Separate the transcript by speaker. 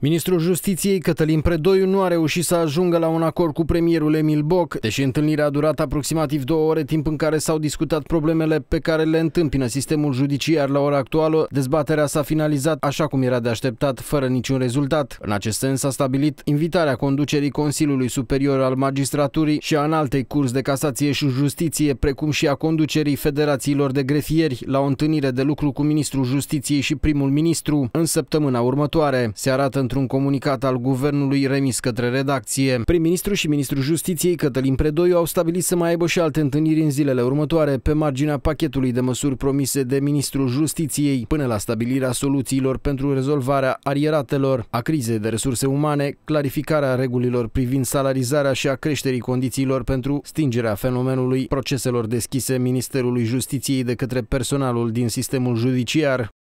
Speaker 1: Ministrul Justiției Cătălin Predoiu nu a reușit să ajungă la un acord cu premierul Emil Boc, deși întâlnirea a durat aproximativ două ore, timp în care s-au discutat problemele pe care le întâmpină sistemul judiciar la ora actuală. Dezbaterea s-a finalizat așa cum era de așteptat, fără niciun rezultat. În acest sens a stabilit invitarea conducerii Consiliului Superior al Magistraturii și a înaltei curs de casație și justiție, precum și a conducerii federațiilor de grefieri la o întâlnire de lucru cu ministrul Justiției și primul ministru în săptămâna următoare. Se arată într-un comunicat al guvernului remis către redacție. Prim-ministru și ministrul justiției Cătălin Predoiu au stabilit să mai aibă și alte întâlniri în zilele următoare pe marginea pachetului de măsuri promise de ministrul justiției până la stabilirea soluțiilor pentru rezolvarea arieratelor, a crizei de resurse umane, clarificarea regulilor privind salarizarea și a creșterii condițiilor pentru stingerea fenomenului proceselor deschise Ministerului Justiției de către personalul din sistemul judiciar.